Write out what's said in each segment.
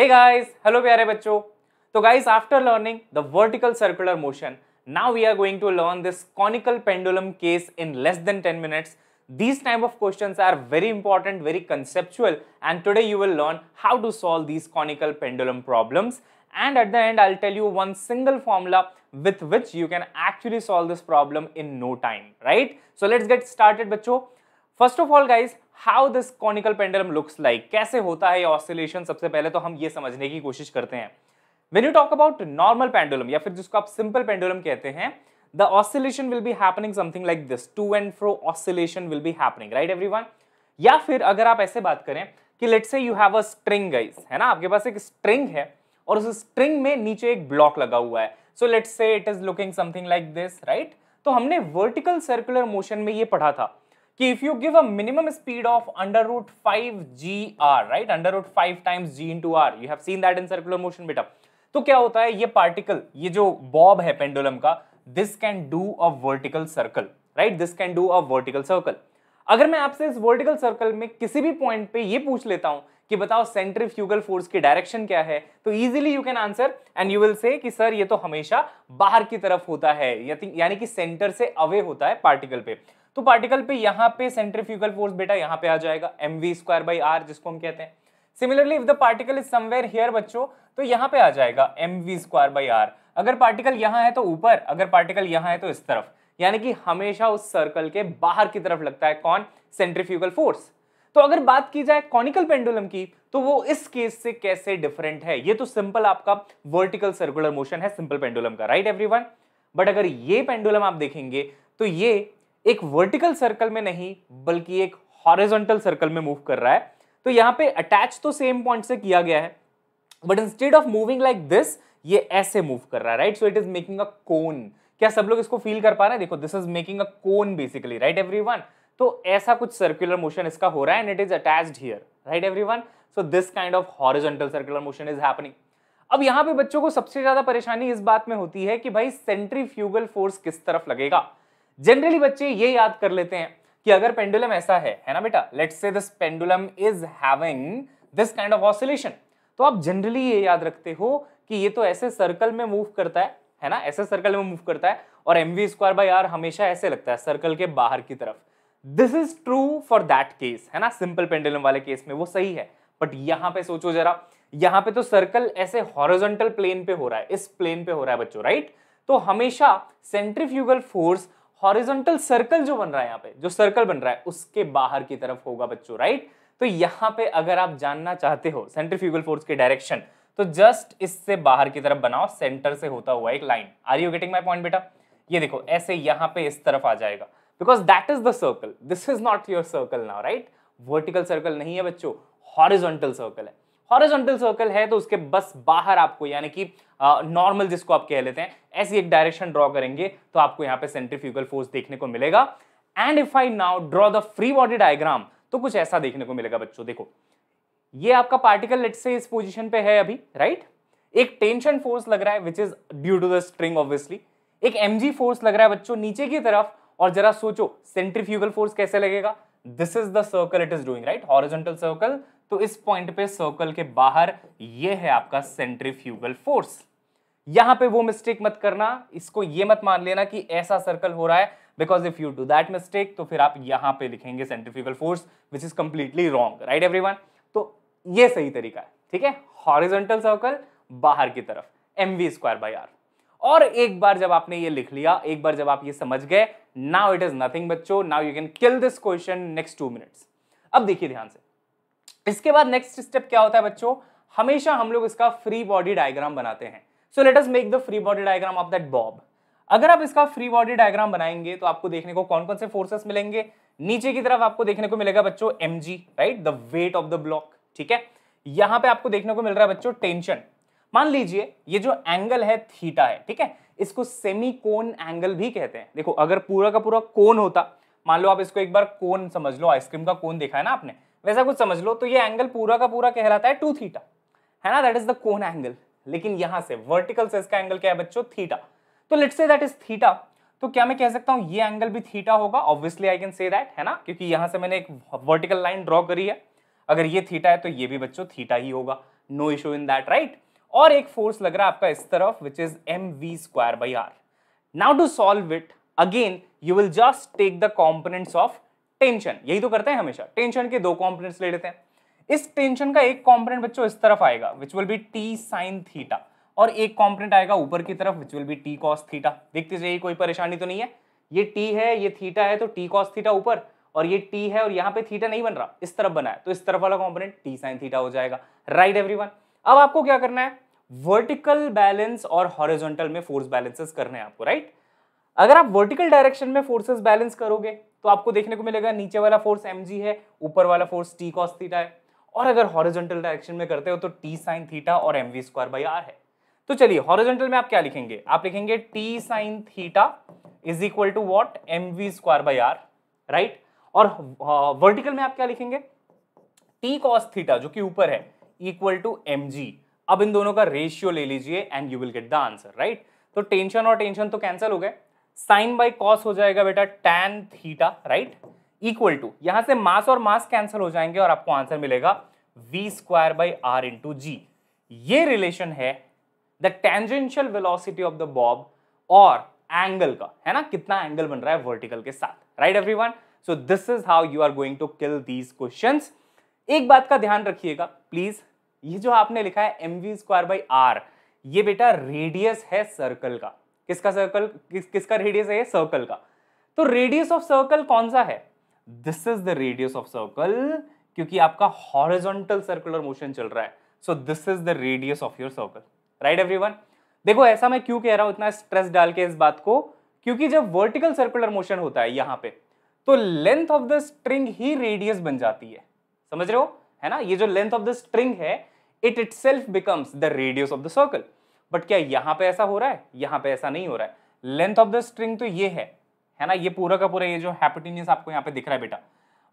Hey guys, hello pyare bachcho. So guys, after learning the vertical circular motion, now we are going to learn this conical pendulum case in less than 10 minutes. These type of questions are very important, very conceptual and today you will learn how to solve these conical pendulum problems and at the end I'll tell you one single formula with which you can actually solve this problem in no time, right? So let's get started bachcho. First of all guys how this conical pendulum looks like कैसे होता है ये oscillation सबसे पहले तो हम ये समझने की कोशिश करते हैं when you talk about normal pendulum या फिर जिसको आप सिंपल पेंडुलम कहते हैं the oscillation will be happening something like this to and fro oscillation will be happening right everyone या फिर अगर आप ऐसे बात करें कि let say you have a string guys है ना आपके पास एक स्ट्रिंग है और उस स्ट्रिंग में नीचे एक ब्लॉक लगा हुआ है so let's say it is looking something like this right तो हमने वर्टिकल सर्कुलर मोशन में ये पढ़ा था कि if you give a minimum speed of under root five g r right under root five times g in two r you have seen that in circular motion बेटा तो क्या होता है ये पार्टिकल ये जो बॉब है पेंडुलम का this can do a vertical circle right this can do a vertical circle अगर मैं आपसे इस वर्टिकल सर्कल में किसी भी पॉइंट पे ये पूछ लेता हूं कि बताओ सेंट्रीफ्यूगल फोर्स की डायरेक्शन क्या है तो easily you can answer and you will say कि सर ये तो हमेशा बाहर की तरफ होता है यानी कि सेंटर से अवे होता है पार्टिकल पे तो पार्टिकल पे यहाँ पे सेंट्रीफ्यूगल फोर्स बेटा यहाँ पे आ जाएगा m v square by r जिसको हम कहते हैं similarly if the particle is somewhere here बच्चों तो यहाँ पे आ जाएगा m v square by r अगर पार्टिकल यहाँ है तो ऊपर अगर पार्टिकल यहाँ है तो इस तरफ यानी कि हमेशा उस सर्कल के बाहर की तरफ लगता है कौन सेंट्रीफ्यूगल फोर्स तो अगर बात की जाए कॉनिकल पेंडुलम की तो वो इस केस से कैसे डिफरेंट है ये तो सिंपल आपका वर्टिकल सर्कुलर मोशन है सिंपल पेंडुलम का राइट एवरीवन बट अगर ये पेंडुलम आप देखेंगे तो ये एक वर्टिकल सर्कल में नहीं बल्कि एक हॉरिजॉन्टल सर्कल में मूव कर रहा है तो यहाँ पे अटैच तो सेम पॉइंट से किया गया है but instead of moving like this ये ऐसे मूव कर रहा है right so it is making a cone क्या सब लोग इसको फील कर पा रहे हैं देखो this is making a cone basically right every तो ऐसा कुछ सर्कुलर मोशन इसका हो रहा है and it is attached here right everyone so this kind of horizontal circular motion is happening अब यहां पे बच्चों को सबसे ज्यादा परेशानी इस बात में होती है कि भाई सेंट्री फ्यूगल फोर्स किस तरफ लगेगा जनरली बच्चे ये याद कर लेते हैं कि अगर पेंडुलम ऐसा है है ना बेटा let say this pendulum is having this kind of oscillation तो आप जनरली ये याद रखते हो कि ये तो ऐसे सर्कल में मूव करता है है ना ऐसे सर्कल में मूव करता है और m v square by r हमेशा ऐसे लगता है सर्कल के बाहर की तरफ this is true for that case है ना सिंपल पेंडुलम वाले केस में वो सही है बट यहां पे सोचो जरा यहां पे तो सर्कल ऐसे हॉरिजॉन्टल प्लेन पे हो रहा है इस प्लेन पे हो रहा है बच्चों राइट तो हमेशा सेंट्रीफ्यूगल फोर्स हॉरिजॉन्टल सर्कल जो बन रहा है यहाँ पे जो सर्कल बन रहा है उसके बाहर की तरफ होगा बच्चों राइट तो यहाँ पे अगर आप जानना चाहते हो सेंट्रीफ्यूगल फोर्स के डायरेक्शन तो जस्ट इससे बाहर की तरफ बनाओ सेंटर से होता हुआ एक line are you getting my point बेटा ये देखो ऐसे यहाँ पे इस तरफ आ जाएगा because that is the circle this is not your circle now right vertical circle नहीं है बच्चों हॉरिजोंटल सर्कल है हॉरिजॉन्टल सर्कल है तो उसके बस बाहर आपको यानी कि नॉर्मल जिसको आप कह लेते हैं ऐसी एक डायरेक्शन ड्रॉ करेंगे तो आपको यहाँ पे सेंट्रीफ्यूगल फोर्स देखने को मिलेगा and if I now draw the free body diagram तो कुछ ऐसा देखने को मिलेगा बच्चों देखो ये आपका पार्टिकल लेट से इस पोजिशन पे है अभी राइट एक टेंशन फोर्स लग रहा है which is due to the string obviously एक एम फोर्स लग रहा है बच्चों नीचे की तरफ और जरा सोचो सेंट्रीफ्यूगल फोर्स कैसे लगेगा this is the circle it is doing right horizontal circle तो इस पॉइंट पे सर्कल के बाहर ये है आपका सेंट्रीफ्यूगल फोर्स यहां पे वो मिस्टेक मत करना इसको ये मत मान लेना कि ऐसा सर्कल हो रहा है because if you do that mistake तो फिर आप यहां पे लिखेंगे centrifugal force which is completely wrong right every तो ये सही तरीका है ठीक है हॉरिजेंटल सर्कल बाहर की तरफ m v square by r और एक बार जब आपने ये लिख लिया एक बार जब आप ये समझ गए नाउ इट इज नथिंग बच्चो now you can kill this question next two minutes अब देखिए ध्यान से इसके बाद नेक्स्ट स्टेप क्या होता है बच्चों हमेशा हम लोग इसका फ्री बॉडी डायग्राम बनाते हैं so let us make the free body diagram of that bob अगर आप इसका फ्री बॉडी डायग्राम बनाएंगे तो आपको देखने को कौन कौन से फोर्सेस मिलेंगे नीचे की तरफ आपको देखने को मिलेगा बच्चों m right the weight of the block ठीक है यहां पे आपको देखने को मिल रहा है बच्चों टेंशन मान लीजिए ये जो एंगल है थीटा है ठीक है इसको सेमी कोन एंगल भी कहते हैं देखो अगर पूरा का पूरा कोन होता मान लो आप इसको एक बार कोन समझ लो आइसक्रीम का कोन देखा है ना आपने वैसा कुछ समझ लो तो ये एंगल पूरा का पूरा कहलाता है टू थीटा है ना that is the cone angle लेकिन यहां से वर्टिकल से इसका एंगल क्या है बच्चों थीटा तो late say that is theta तो क्या मैं कह सकता हूं ये एंगल भी थीटा होगा obviously I can say that है ना क्योंकि यहां से मैंने एक वर्टिकल लाइन ड्रॉ करी है अगर ये थीटा है तो ये भी बच्चों थीटा ही होगा no issue in that right और एक फोर्स लग रहा है आपका इस तरफ which is m v square by r now to solve it again you will just take the components of tension यही तो करते हैं हमेशा टेंशन के दो कॉम्पोनेट्स ले लेते हैं इस टेंशन का एक कॉम्पोनेंट बच्चों इस तरफ आएगा which will be T sine theta और एक कॉम्पोनेंट आएगा ऊपर की तरफ which will be T cos theta देखते जाइए कोई परेशानी तो नहीं है ये टी है ये थीटा है तो टी कॉस थीटा ऊपर और ये टी है और यहाँ पे थीटा नहीं बन रहा इस तरफ बना है तो इस तरफ वाला कॉम्पोनेंट टी साइन थीटा हो जाएगा राइट एवरी अब आपको क्या करना है वर्टिकल बैलेंस और हॉरिजॉन्टल में फोर्स बैलेंसेस करने हैं आपको राइट अगर आप वर्टिकल डायरेक्शन में फोर्सेस बैलेंस करोगे तो आपको देखने को मिलेगा नीचे वाला फोर्स एम है ऊपर वाला फोर्स टी कॉस थीटा है और अगर हॉरिजेंटल डायरेक्शन में करते हो तो टी साइन थीटा और m v square by r है तो चलिए हॉरिजेंटल में आप क्या लिखेंगे आप लिखेंगे T sine theta is equal to what m v square by r right और वर्टिकल में आप क्या लिखेंगे टी कॉस थीटा जो कि ऊपर है इक्वल टू एम अब इन दोनों का रेशियो ले लीजिए and you will get the answer right तो टेंशन और टेंशन तो कैंसिल हो गए साइन बाई कॉस हो जाएगा बेटा tan theta right equal to यहां से मास और मास कैंसिल हो जाएंगे और आपको आंसर मिलेगा v square by r into g ये रिलेशन है the tangential velocity of the bob और एंगल का है ना कितना एंगल बन रहा है वर्टिकल के साथ right one so this is how you are going to kill these question एक बात का ध्यान रखिएगा प्लीज ये जो आपने लिखा है m v square by r ये बेटा रेडियस है सर्कल का किसका सर्कल किस किसका रेडियस है सर्कल का तो रेडियस ऑफ सर्कल कौन सा है this is the radius of circle क्योंकि आपका हॉरिजॉन्टल सर्कुलर मोशन चल रहा है so this is the radius of your circle right everyone देखो ऐसा मैं क्यों कह रहा हूं इतना स्ट्रेस डाल के इस बात को क्योंकि जब वर्टिकल सर्कुलर मोशन होता है यहां पे तो लेंथ ऑफ द स्ट्रिंग ही रेडियस बन जाती है समझ रहे हो है ना ये जो लेंथ ऑफ द स्ट्रिंग है it it becomes the radius of the circle but क्या यहाँ पे ऐसा हो रहा है यहाँ पे ऐसा नहीं हो रहा है लेंथ ऑफ द स्ट्रिंग तो ये है है ना ये पूरा का पूरा ये जो हैपोटेनियस आपको यहाँ पे दिख रहा है बेटा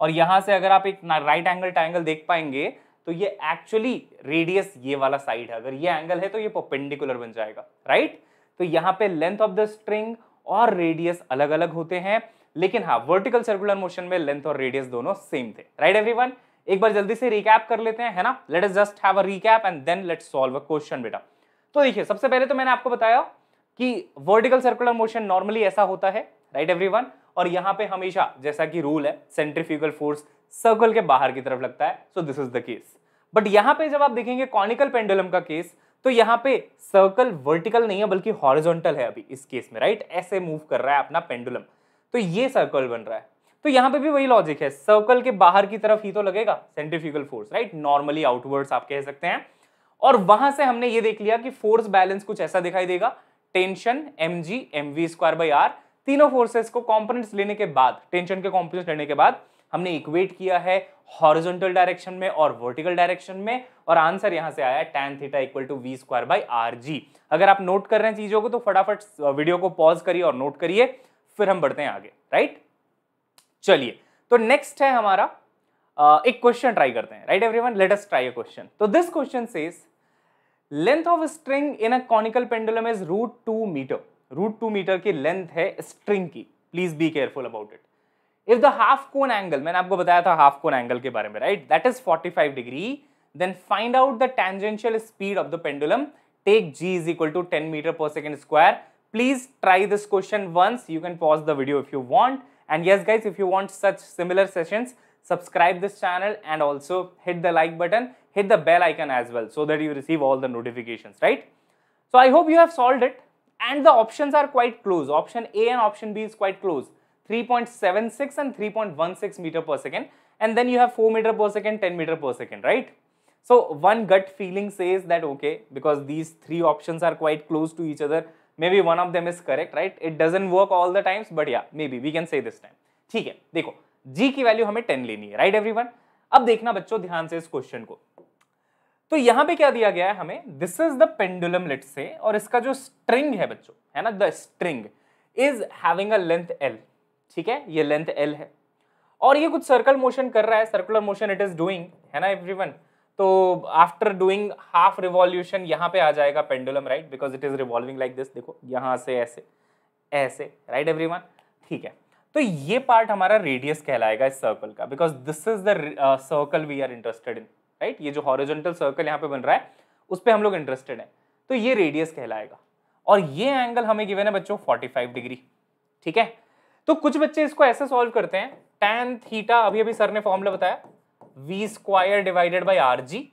और यहाँ से अगर आप एक राइट एंगल ट्राइंगल देख पाएंगे तो ये एक्चुअली रेडियस ये वाला साइड है अगर ये एंगल है तो ये परपेंडिकुलर बन जाएगा राइट तो यहाँ पे लेंथ ऑफ द स्ट्रिंग और रेडियस अलग अलग होते हैं लेकिन हाँ वर्टिकल सर्कुलर मोशन में लेंथ और रेडियस दोनों सेम थे राइट एवरीवन एक बार जल्दी से रिकैप कर लेते हैं है ना let us just have a recap and then let's solve a question बेटा तो देखिए सबसे पहले तो मैंने आपको बताया कि वर्टिकल सर्कुलर मोशन नॉर्मली ऐसा होता है राइट वन और यहाँ पे हमेशा जैसा कि रूल है सेंट्रीफ्यूगल फोर्स सर्कल के बाहर की तरफ लगता है so this is the case but यहाँ पे जब आप देखेंगे कॉनिकल पेंडुलम का केस तो यहाँ पे सर्कल वर्टिकल नहीं है बल्कि हॉरिजॉन्टल है अभी इस केस में राइट ऐसे मूव कर रहा है अपना पेंडुलम तो ये सर्कल बन रहा है तो यहाँ पे भी वही लॉजिक है सर्कल के बाहर की तरफ ही तो लगेगा centrifugal force right normally outwards आप कह सकते हैं और वहां से हमने ये देख लिया कि फोर्स बैलेंस कुछ ऐसा दिखाई देगा tension m g m v square by r तीनों फोर्सेस को कॉम्पोनेंट्स लेने के बाद टेंशन के कॉम्पोनेंट्स लेने के बाद हमने इक्वेट किया है हॉरिजॉन्टल डायरेक्शन में और वर्टिकल डायरेक्शन में और आंसर यहां से आया tan theta equal to v square by r g अगर आप नोट कर रहे हैं चीजों को तो फटाफट वीडियो को पॉज करिए और नोट करिए फिर हम बढ़ते हैं आगे राइट चलिए तो नेक्स्ट है हमारा एक क्वेश्चन ट्राई करते हैं right everyone let us try a question तो this question says Length of string in a conical pendulum is root two meter. Root two meter की लेंथ है स्ट्रिंग की please be careful about it if the half cone angle मैंने आपको बताया था half cone angle के बारे में right 45 degree. then find out the tangential speed of the pendulum take g is equal to 10 meter per second square please try this question once you can pause the video if you want and yes guys if you want such similar sessions subscribe this channel and also hit the like button hit the bell icon as well so that you receive all the notifications, right? So I hope you have solved it and the options are quite close. Option A and option B is quite close. 3.76 and 3.16 meter per second and then you have 4 meter per second, 10 meter per second, right? So one gut feeling says that okay, because these three options are quite close to each other, maybe one of them is correct, right? It doesn't work all the times, but yeah, maybe we can say this time. ठीक है देखो G की value हमें 10 लेनी है right everyone अब देखना बच्चों ध्यान से इस क्वेश्चन को तो यहां पे क्या दिया गया है हमें this is the pendulum let say और इसका जो स्ट्रिंग है बच्चों है ना the string is having a length L ठीक है ये लेंथ एल है और ये कुछ सर्कल मोशन कर रहा है circular motion it is doing है ना एवरीवन तो आफ्टर डूइंग हाफ रिवॉल्यूशन यहां पे आ जाएगा pendulum right because it is revolving like this देखो यहां से ऐसे ऐसे राइट एवरीवन ठीक है तो ये पार्ट हमारा रेडियस कहलाएगा इस सर्कल का because this is the circle we are interested in right ये जो हॉरिजॉन्टल सर्कल यहाँ पे बन रहा है उस पर हम लोग इंटरेस्टेड हैं तो ये रेडियस कहलाएगा और ये एंगल हमें गिवन है बच्चों 45 डिग्री ठीक है तो कुछ बच्चे इसको ऐसे सॉल्व करते हैं टेन थीटा अभी अभी सर ने फॉर्मूला बताया v square divided by r g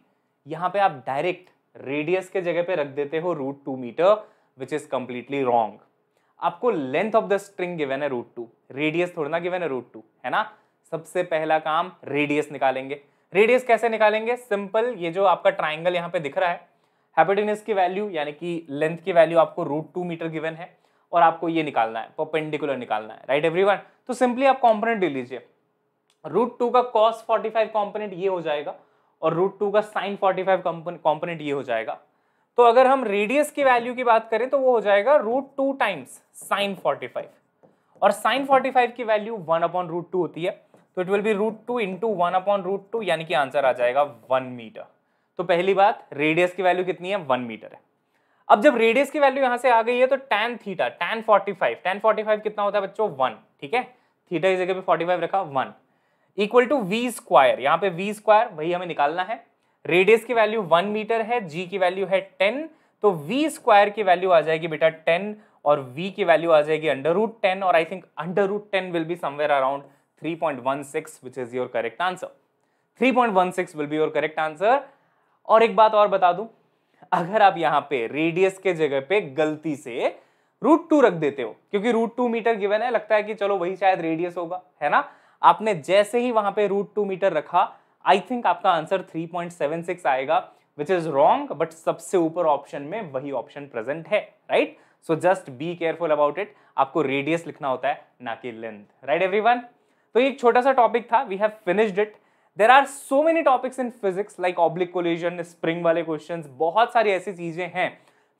यहाँ पे आप डायरेक्ट रेडियस के जगह पे रख देते हो root two meter which is completely wrong आपको length of the string given है रूट टू रेडियस थोड़ा ना गिवन है रूट टू है ना सबसे पहला काम रेडियस निकालेंगे रेडियस कैसे निकालेंगे सिंपल ये जो आपका ट्राइंगल यहाँ पे दिख रहा है हैपेटिनस की वैल्यू यानी कि लेंथ की वैल्यू आपको रूट टू मीटर गिवन है और आपको ये निकालना है परपेंडिकुलर निकालना है राइट एवरी तो सिंपली आप कॉम्पोनेंट ले लीजिए रूट टू का कॉस फोर्टी फाइव कॉम्पोनेंट ये हो जाएगा और रूट टू का साइन फोर्टी फाइव कॉम्पोनेंट ये हो जाएगा तो अगर हम रेडियस की वैल्यू की बात करें तो वो हो जाएगा root two times sine forty five और साइन फोर्टी फाइव की value one upon root two होती है तो it will be root two into one upon root two यानी कि आंसर आ जाएगा वन मीटर तो पहली बात रेडियस की वैल्यू कितनी है वन मीटर है अब जब रेडियस की वैल्यू यहाँ से आ गई है तो tan theta tan forty five tan forty five कितना होता है बच्चों वन ठीक है थीटा की जगह पे फोर्टी फाइव रखा one equal to v square यहाँ पे वी स्क्वायर वही हमें निकालना है रेडियस की वैल्यू वन मीटर है जी की वैल्यू है टेन तो वी स्क्वायर की वैल्यू आ जाएगी बेटा टेन और वी की वैल्यू आ जाएगी अंडर रूट टेन और I think under root ten will be somewhere around 3.16 which is your correct answer 3.16 will be your correct answer और एक बात और बता दूं अगर आप यहां पे रेडियस के जगह पे गलती से रूट टू रख देते हो क्योंकि रूट टू मीटर गिवन है लगता है कि चलो वही शायद रेडियस होगा है ना आपने जैसे ही वहां पे रूट टू मीटर रखा आई थिंक आपका आंसर 3.76 आएगा विच इज रॉन्ग बट सबसे ऊपर ऑप्शन में वही ऑप्शन प्रेजेंट है right so just be careful about it आपको रेडियस लिखना होता है ना कि लेंथ राइट एवरी तो ये एक छोटा सा टॉपिक था we have finished it there are so many topics in physics like oblique collision spring वाले क्वेश्चन बहुत सारी ऐसी चीज़ें हैं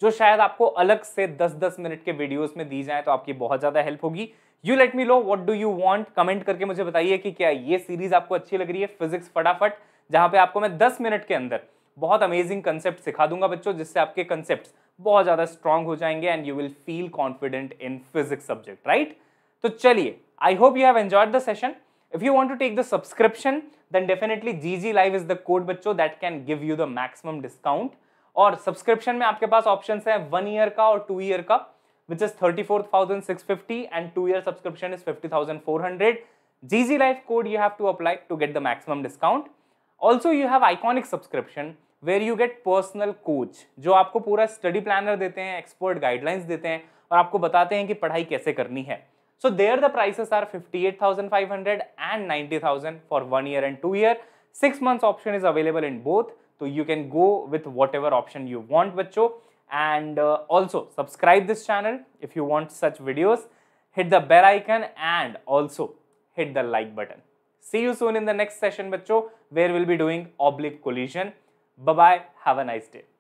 जो शायद आपको अलग से 10-10 मिनट के वीडियोस में दी जाए तो आपकी बहुत ज़्यादा हेल्प होगी you let me know what do you want comment करके मुझे बताइए कि क्या ये सीरीज आपको अच्छी लग रही है फिजिक्स फटाफट जहां पे आपको मैं 10 मिनट के अंदर बहुत अमेजिंग कंसेप्ट सिखा दूंगा बच्चों जिससे आपके कंसेप्ट बहुत ज़्यादा स्ट्रांग हो जाएंगे and you will feel confident in physics subject right तो चलिए I hope you have enjoyed the session. If you want to take the subscription, then definitely GG Live is the code बच्चों that can give you the maximum discount. और subscription में आपके पास option है one year का और two year का which is thirty four thousand six fifty and two year subscription is fifty thousand four hundred GG life code you have to apply to get the maximum discount also you have iconic subscription where you get personal coach जो आपको पूरा study planner देते हैं expert guidelines देते हैं और आपको बताते हैं कि पढ़ाई कैसे करनी है So there the prices are 58,500 and 90,000 for one year and two year. Six months option is available in both. So you can go with whatever option you want bacho. And uh, also subscribe this channel if you want such videos. Hit the bell icon and also hit the like button. See you soon in the next session bacho where we'll be doing oblique collision. Bye bye. Have a nice day.